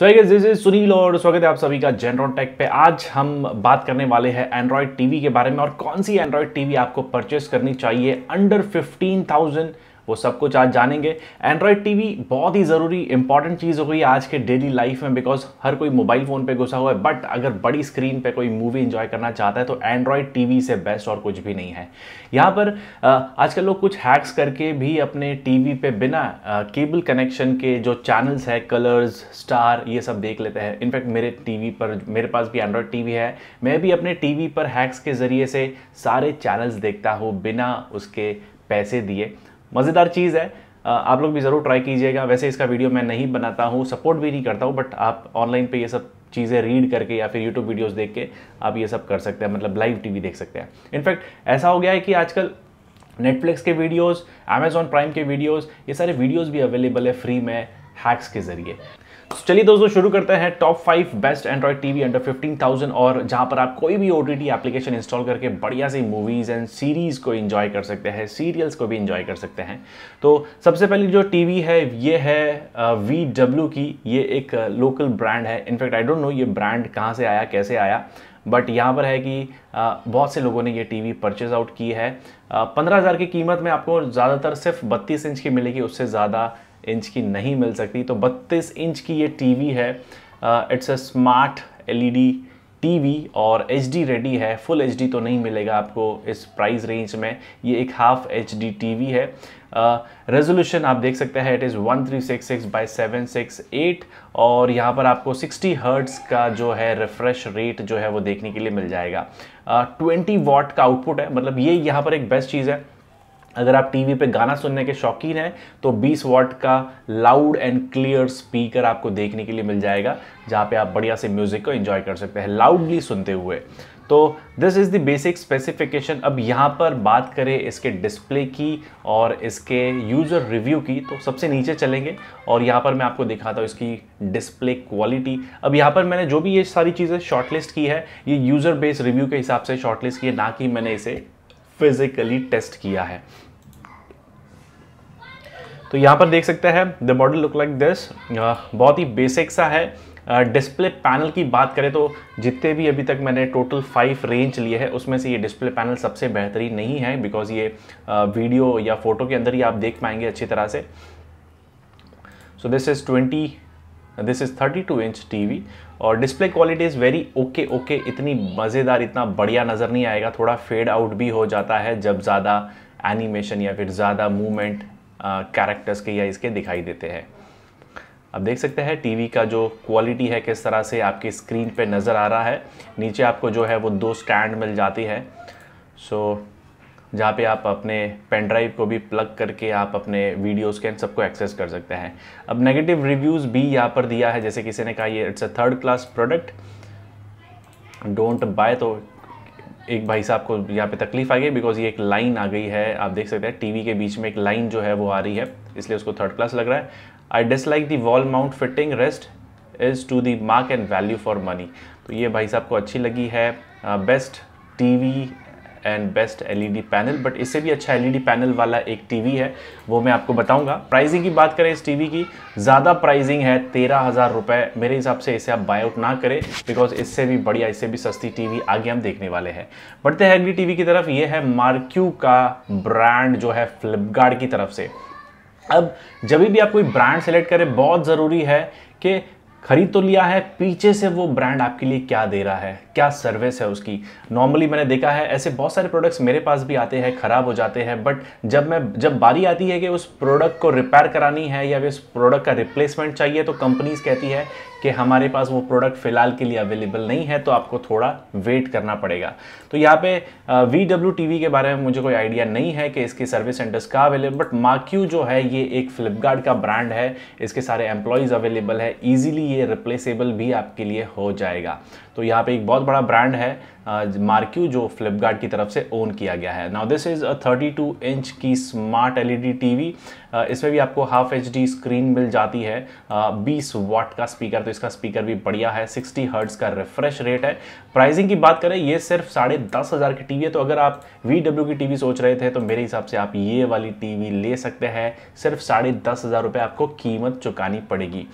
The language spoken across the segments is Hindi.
so I this is Sunil और स्वागत है आप सभी का जेनरॉन टेक पे आज हम बात करने वाले हैं एंड्रॉयड टीवी के बारे में और कौन सी एंड्रॉयड टीवी आपको परचेस करनी चाहिए अंडर फिफ्टीन थाउजेंड वो सब कुछ आज जानेंगे एंड्रॉयड टीवी बहुत ही ज़रूरी इंपॉर्टेंट चीज़ हो गई आज के डेली लाइफ में बिकॉज हर कोई मोबाइल फ़ोन पे घुसा हुआ है बट अगर बड़ी स्क्रीन पे कोई मूवी इंजॉय करना चाहता है तो एंड्रॉयड टीवी से बेस्ट और कुछ भी नहीं है यहाँ पर आजकल लोग कुछ हैक्स करके भी अपने टीवी पे बिना केबल कनेक्शन के जो चैनल्स है कलर्स स्टार ये सब देख लेते हैं इनफैक्ट मेरे टीवी पर मेरे पास भी एंड्रॉयड टीवी है मैं भी अपने टीवी पर हैक्स के ज़रिए से सारे चैनल्स देखता हूँ बिना उसके पैसे दिए मज़ेदार चीज़ है आप लोग भी ज़रूर ट्राई कीजिएगा वैसे इसका वीडियो मैं नहीं बनाता हूँ सपोर्ट भी नहीं करता हूँ बट आप ऑनलाइन पे ये सब चीज़ें रीड करके या फिर यूट्यूब वीडियोस देख के आप ये सब कर सकते हैं मतलब लाइव टीवी देख सकते हैं इनफैक्ट ऐसा हो गया है कि आजकल नेटफ्लिक्स के वीडियोस अमेजॉन प्राइम के वीडियोस ये सारे वीडियोस भी अवेलेबल है फ्री में हैक्स के ज़रिए चलिए दोस्तों शुरू करते हैं top five best Android TV under 15,000 और जहां पर आप कोई भी ओ टी एप्लीकेशन इंस्टॉल करके बढ़िया सी मूवीज़ एंड सीरीज़ को इन्जॉय कर सकते हैं सीरियल्स को भी इन्जॉय कर सकते हैं तो सबसे पहले जो टीवी है ये है वी डब्ल्यू की ये एक लोकल ब्रांड है इनफैक्ट आई डोंट नो ये ब्रांड कहाँ से आया कैसे आया बट यहाँ पर है कि बहुत से लोगों ने ये टीवी परचेज आउट की है पंद्रह हज़ार की कीमत में आपको ज़्यादातर सिर्फ बत्तीस इंच की मिलेगी उससे ज़्यादा इंच की नहीं मिल सकती तो 32 इंच की ये टीवी है it's a smart LED e TV और एच रेडी है फुल एच तो नहीं मिलेगा आपको इस प्राइस रेंज में ये एक हाफ एच डी टीवी है रेजोल्यूशन uh, आप देख सकते हैं it is one three six six by seven six eight और यहाँ पर आपको सिक्सटी हर्ट्स का जो है रिफ्रेश रेट जो है वो देखने के लिए मिल जाएगा uh, वॉट का आउटपुट है मतलब ये यहाँ पर एक बेस्ट चीज़ है अगर आप टीवी पे गाना सुनने के शौकीन हैं तो 20 वॉट का लाउड एंड क्लियर स्पीकर आपको देखने के लिए मिल जाएगा जहाँ पे आप बढ़िया से म्यूज़िक को एंजॉय कर सकते हैं लाउडली सुनते हुए तो this is the basic specification अब यहाँ पर बात करें इसके डिस्प्ले की और इसके यूज़र रिव्यू की तो सबसे नीचे चलेंगे और यहाँ पर मैं आपको दिखाता हूँ इसकी डिस्प्ले क्वालिटी अब यहाँ पर मैंने जो भी ये सारी चीज़ें शॉर्टलिस्ट की है ये यूज़र बेस्ड रिव्यू के हिसाब से शॉर्टलिस्ट की है ना कि मैंने इसे फिज़िकली टेस्ट किया है तो यहाँ पर देख सकते हैं the model look like this बहुत ही बेसिक सा है डिस्प्ले uh, पैनल की बात करें तो जितने भी अभी तक मैंने टोटल फाइव रेंज लिए हैं उसमें से ये डिस्प्ले पैनल सबसे बेहतरीन नहीं है बिकॉज ये वीडियो uh, या फोटो के अंदर ही आप देख पाएंगे अच्छी तरह से so this is twenty this is thirty two inch T और display quality is very okay okay इतनी मज़ेदार इतना बढ़िया नज़र नहीं आएगा थोड़ा फेड आउट भी हो जाता है जब ज़्यादा एनिमेशन या फिर ज़्यादा मूवमेंट कैरेक्टर्स के या इसके दिखाई देते हैं अब देख सकते हैं टीवी का जो क्वालिटी है किस तरह से आपकी स्क्रीन पे नज़र आ रहा है नीचे आपको जो है वो दो स्टैंड मिल जाती है सो so, जहाँ पे आप अपने पेन ड्राइव को भी प्लग करके आप अपने वीडियोस के सबको एक्सेस कर सकते हैं अब नेगेटिव रिव्यूज़ भी यहाँ पर दिया है जैसे किसी ने कहा ये it's a third class product don't buy तो एक भाई साहब को यहाँ पे तकलीफ आ गई बिकॉज ये एक लाइन आ गई है आप देख सकते हैं टीवी के बीच में एक लाइन जो है वो आ रही है इसलिए उसको थर्ड क्लास लग रहा है I dislike the wall mount fitting rest is to the mark and value for money तो ये भाई साहब को अच्छी लगी है best uh, we and best LED panel but इससे भी अच्छा एलईडी पैनल e वाला एक टीवी है वो मैं आपको बताऊंगा प्राइसिंग की बात करें इस टीवी की ज़्यादा प्राइसिंग है तेरह हज़ार रुपये मेरे हिसाब से इसे आप बाय आउट ना करें बिकॉज इससे भी बढ़िया इससे भी सस्ती टीवी आगे हम देखने वाले हैं बढ़ते हैं टी टीवी e की तरफ ये है मार्क्यू का ब्रांड जो है फ्लिपकार्ट की तरफ से अब जब भी आप कोई ब्रांड सेलेक्ट करें बहुत ज़रूरी है कि खरीद तो लिया है पीछे से वो ब्रांड आपके लिए क्या दे रहा है क्या सर्विस है उसकी नॉर्मली मैंने देखा है ऐसे बहुत सारे प्रोडक्ट्स मेरे पास भी आते हैं ख़राब हो जाते हैं बट जब मैं जब बारी आती है कि उस प्रोडक्ट को रिपेयर करानी है या फिर उस प्रोडक्ट का रिप्लेसमेंट चाहिए तो कंपनीज कहती है कि हमारे पास वो प्रोडक्ट फ़िलहाल के लिए अवेलेबल नहीं है तो आपको थोड़ा वेट करना पड़ेगा तो यहाँ पे वी डब्ल्यू टी वी के बारे में मुझे कोई आइडिया नहीं है कि इसके सर्विस सेंटर्स का अवेलेबल बट माक्यू जो है ये एक फ्लिपकार्ट का ब्रांड है इसके सारे एम्प्लॉयज़ अवेलेबल है ईजिली ये रिप्लेसेबल भी आपके लिए हो जाएगा तो यहाँ पे एक बहुत बड़ा ब्रांड है मार्क्यू जो फ्लिपकार्ट की तरफ से ओन किया गया है now this is a 32 inch की स्मार्ट एलईडी टीवी इसमें भी आपको हाफ एच स्क्रीन मिल जाती है बीस वाट का स्पीकर तो इसका स्पीकर भी बढ़िया है सिक्सटी हर्ट्स का रिफ्रेश रेट है प्राइसिंग की बात करें ये सिर्फ साढ़े दस हज़ार की टीवी है तो अगर आप वी की टीवी सोच रहे थे तो मेरे हिसाब से आप ये वाली टीवी ले सकते हैं सिर्फ साढ़े दस हज़ार रुपये आपको कीमत चुकानी पड़ेगी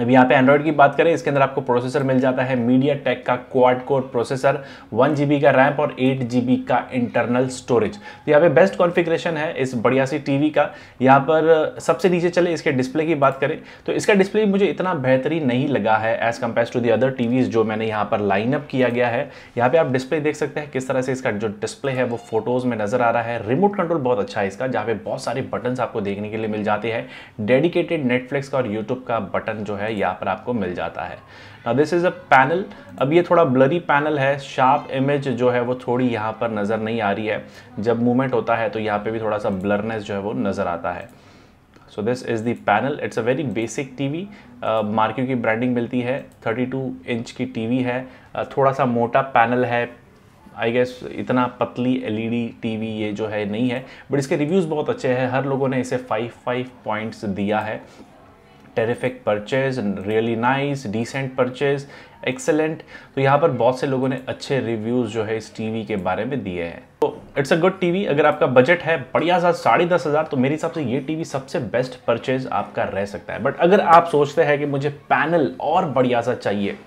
अब यहाँ पे एंड्रॉइड की बात करें इसके अंदर आपको प्रोसेसर मिल जाता है मीडिया टेक का quad core processor one G का रैम और एट जी का इंटरनल स्टोरेज तो यहाँ पे बेस्ट कॉन्फ़िगरेशन है इस बढ़िया सी टीवी का यहाँ पर सबसे नीचे चले इसके डिस्प्ले की बात करें तो इसका डिस्प्ले मुझे इतना बेहतरीन नहीं लगा है as compare to the other T जो मैंने यहाँ पर लाइनअप किया गया है यहाँ पर आप डिस्प्ले देख सकते हैं किस तरह से इसका जो डिस्प्ले है वो फोटोज़ में नज़र आ रहा है रिमोट कंट्रोल बहुत अच्छा है इसका जहाँ पे बहुत सारे बटन आपको देखने के लिए मिल जाते हैं डेडिकेटेड नेटफ्लिक्स का और यूट्यूब का बटन जो है है यहाँ पर आपको मिल जाता है ना दिस इज़ अ पैनल अब ये थोड़ा ब्लरी पैनल है शार्प इमेज जो है वो थोड़ी यहाँ पर नज़र नहीं आ रही है जब मूवमेंट होता है तो यहाँ पर भी थोड़ा सा ब्लरनेस जो है वो नज़र आता है so this is the panel it's a very basic T V Marq की ब्रांडिंग मिलती है 32 इंच की टीवी है uh, थोड़ा सा मोटा पैनल है आई गेस इतना पतली एलईडी टीवी e ये जो है नहीं है बट इसके रिव्यूज़ बहुत अच्छे हैं हर लोगों ने इसे फाइव फाइव पॉइंट्स दिया है terrific purchase really nice decent purchase excellent तो यहाँ पर बहुत से लोगों ने अच्छे रिव्यूज़ जो है इस टीवी के बारे में दिए हैं तो इट्स अ गुड टीवी अगर आपका बजट है बढ़िया सा साढ़े दस हज़ार तो मेरे हिसाब से ये टीवी सबसे बेस्ट परचेज आपका रह सकता है बट अगर आप सोचते हैं कि मुझे पैनल और बढ़िया सा चाहिए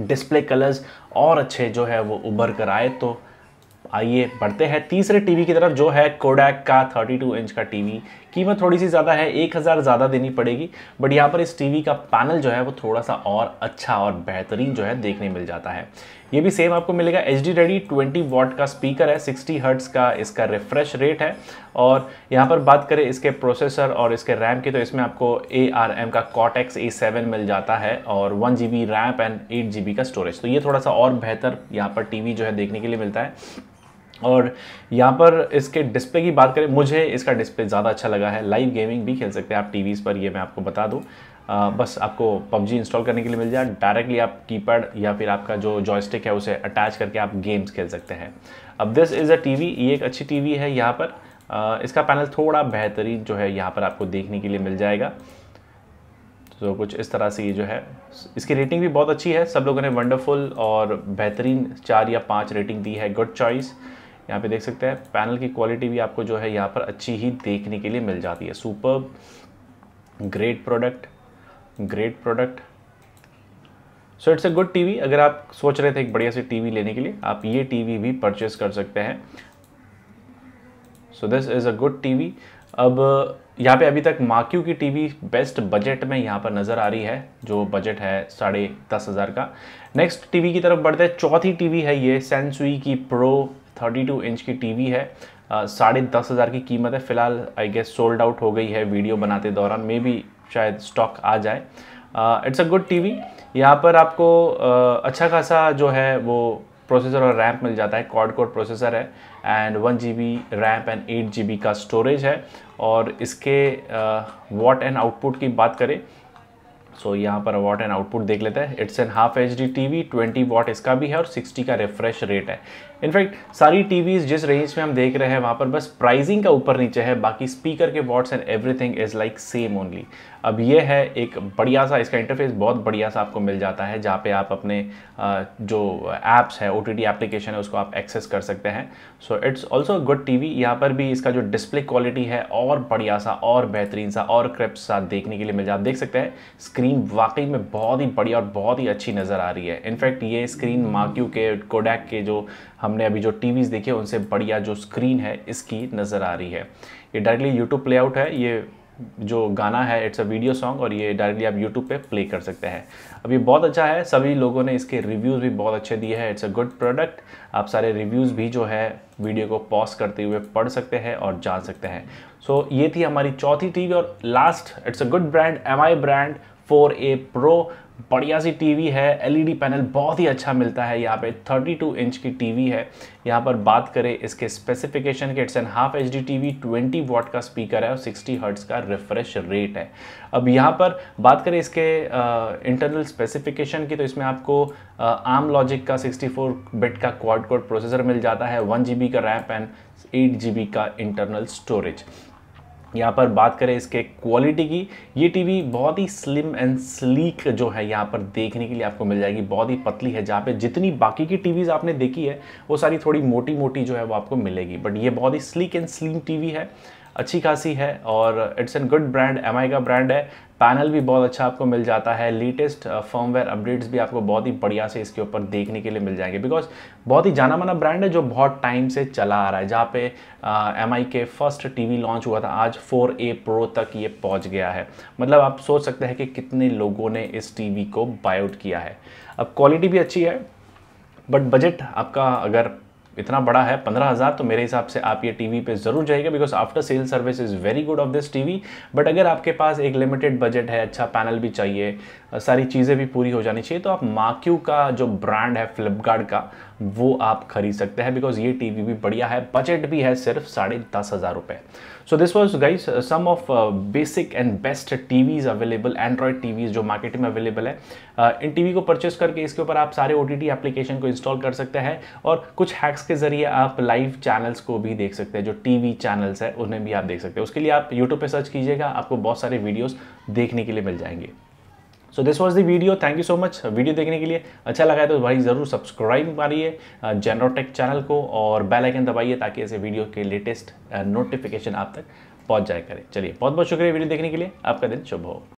डिस्प्ले कलर्स और अच्छे जो है वो उभर कर आए तो आइए बढ़ते हैं तीसरे टीवी की तरफ जो है कोडैक का 32 इंच का टीवी कीमत थोड़ी सी ज़्यादा है एक हज़ार ज़्यादा देनी पड़ेगी बट यहाँ पर इस टीवी का पैनल जो है वो थोड़ा सा और अच्छा और बेहतरीन जो है देखने मिल जाता है ये भी सेम आपको मिलेगा H D ready twenty watt का स्पीकर है सिक्सटी हर्ट्स का इसका रिफ्रेश रेट है और यहाँ पर बात करें इसके प्रोसेसर और इसके रैम की तो इसमें आपको ए आर एम का कॉटेक्स ए सेवन मिल जाता है और one G B RAM and eight G B का स्टोरेज तो ये थोड़ा सा और बेहतर यहाँ पर टी वी जो है देखने के लिए मिलता है और यहाँ पर इसके डिस्प्ले की बात करें मुझे इसका डिस्प्ले ज़्यादा अच्छा लगा है लाइव गेमिंग भी खेल सकते हैं आप टी पर ये मैं आपको बता दूँ बस आपको PUBG इंस्टॉल करने के लिए मिल जाए डायरेक्टली आप कीपैड या फिर आपका जो जॉयस्टिक है उसे अटैच करके आप गेम्स खेल सकते हैं अब दिस इज़ अ वी ये एक अच्छी वी है यहाँ पर आ, इसका पैनल थोड़ा बेहतरीन जो है यहाँ पर आपको देखने के लिए मिल जाएगा तो कुछ इस तरह से ये जो है इसकी रेटिंग भी बहुत अच्छी है सब लोगों ने वंडरफुल और बेहतरीन चार या पाँच रेटिंग दी है गुड चॉइस यहाँ पे देख सकते हैं पैनल की क्वालिटी भी आपको जो है यहाँ पर अच्छी ही देखने के लिए मिल जाती है super great product great product so it's a good TV अगर आप सोच रहे थे एक बढ़िया से टीवी लेने के लिए आप ये टीवी भी परचेस कर सकते हैं so this is a good TV अब यहाँ पे अभी तक माक्यू की टीवी बेस्ट बजट में यहाँ पर नज़र आ रही है जो बजट है साढ़े दस हज़ार का नेक्स्ट टीवी की तरफ बढ़ते हैं चौथी टीवी है ये सैनसुई की प्रो 32 इंच की टीवी है साढ़े दस हज़ार की कीमत है फ़िलहाल आई गेस सोल्ड आउट हो गई है वीडियो बनाते दौरान मे भी शायद स्टॉक आ जाए इट्स अ गुड टीवी यहाँ पर आपको uh, अच्छा खासा जो है वो प्रोसेसर और रैम मिल जाता है कॉड कोड प्रोसेसर है and one G B RAM and eight G B का स्टोरेज है और इसके वॉट एंड आउटपुट की बात करें सो so, यहाँ पर वॉट एंड आउटपुट देख लेते हैं it's an half H D T V twenty watt इसका भी है और सिक्सटी का रिफ्रेश रेट है इनफैक्ट सारी टीवीज जिस रेंज में हम देख रहे हैं वहाँ पर बस प्राइजिंग का ऊपर नीचे है बाकी स्पीकर के watts and everything is like same only अब ये है एक बढ़िया सा इसका इंटरफेस बहुत बढ़िया सा आपको मिल जाता है जहाँ पे आप अपने जो एप्स है ओ टी एप्लीकेशन है उसको आप एक्सेस कर सकते हैं so it's also good TV यहाँ पर भी इसका जो डिस्प्ले क्वालिटी है और बढ़िया सा और बेहतरीन सा और क्रिप्स सा देखने के लिए मिल जाए देख सकते हैं स्क्रीन वाकई में बहुत ही बढ़िया और बहुत ही अच्छी नज़र आ रही है इनफैक्ट ये स्क्रीन माक्यू के कोडैक के जो हमने अभी जो टीवीज़ देखी है उनसे बढ़िया जो स्क्रीन है इसकी नज़र आ रही है ये डायरेक्टली यूट्यूब प्ले आउट है ये जो गाना है इट्स अ वीडियो सॉन्ग और ये डायरेक्टली आप यूट्यूब पे प्ले कर सकते हैं अब ये बहुत अच्छा है सभी लोगों ने इसके रिव्यूज़ भी बहुत अच्छे दिए हैं इट्स अ गुड प्रोडक्ट आप सारे रिव्यूज़ भी जो है वीडियो को पॉज करते हुए पढ़ सकते हैं और जान सकते हैं सो so, ये थी हमारी चौथी टीवी और last it's a good brand M I brand four A pro बढ़िया सी टीवी है एलईडी पैनल बहुत ही अच्छा मिलता है यहाँ पे 32 इंच की टीवी है यहाँ पर बात करें इसके स्पेसिफिकेशन के it's an half H D V twenty watt का स्पीकर है और 60 हर्ट्स का रिफ्रेश रेट है अब यहाँ पर बात करें इसके इंटरनल स्पेसिफिकेशन की तो इसमें आपको आम लॉजिक का 64 बिट का क्वाड कोड प्रोसेसर मिल जाता है वन जी का रैम एंड एट जी का इंटरनल स्टोरेज यहाँ पर बात करें इसके क्वालिटी की ये टीवी बहुत ही स्लिम एंड स्लीक जो है यहाँ पर देखने के लिए आपको मिल जाएगी बहुत ही पतली है जहाँ पे जितनी बाकी की टीवीज़ आपने देखी है वो सारी थोड़ी मोटी मोटी जो है वो आपको मिलेगी बट ये बहुत ही स्लीक एंड स्लिम टीवी है अच्छी खासी है और it's an good brand M का ब्रांड है पैनल भी बहुत अच्छा आपको मिल जाता है लेटेस्ट फर्मवेयर अपडेट्स भी आपको बहुत ही बढ़िया से इसके ऊपर देखने के लिए मिल जाएंगे बिकॉज बहुत ही जाना माना ब्रांड है जो बहुत टाइम से चला आ रहा है जहाँ पे एम uh, के फर्स्ट टीवी लॉन्च हुआ था आज 4A प्रो तक ये पहुँच गया है मतलब आप सोच सकते हैं कि कितने लोगों ने इस टी को बायआउट किया है अब क्वालिटी भी अच्छी है बट बजट आपका अगर इतना बड़ा है पंद्रह हज़ार तो मेरे हिसाब से आप ये टीवी पे ज़रूर जाइएगा because after sale service is very good of this TV but अगर आपके पास एक लिमिटेड बजट है अच्छा पैनल भी चाहिए सारी चीज़ें भी पूरी हो जानी चाहिए तो आप माक्यू का जो ब्रांड है फ्लिपकार्ट का वो आप खरीद सकते हैं बिकॉज ये टीवी भी बढ़िया है बजट भी है सिर्फ साढ़े दस हज़ार रुपये so this was guys some of basic and best TVs available Android TVs जो मार्केट में अवेलेबल है uh, इन टीवी को परचेस करके इसके ऊपर आप सारे ओ टी एप्लीकेशन को इंस्टॉल कर सकते हैं और कुछ हैक्स के ज़रिए आप लाइव चैनल्स को भी देख सकते हैं जो टी वी चैनल्स है उन्हें भी आप देख सकते हैं उसके लिए आप यूट्यूब पर सर्च कीजिएगा आपको बहुत सारे वीडियोज़ देखने के लिए मिल जाएंगे so this was the video thank you so much video देखने के लिए अच्छा लगा है तो भाई ज़रूर सब्सक्राइब मारिए जेनरोटेक चैनल को और बेल आइकन दबाइए ताकि ऐसे वीडियो के लेटेस्ट नोटिफिकेशन आप तक पहुंच जाए करें चलिए बहुत बहुत शुक्रिया वीडियो देखने के लिए आपका दिन शुभ हो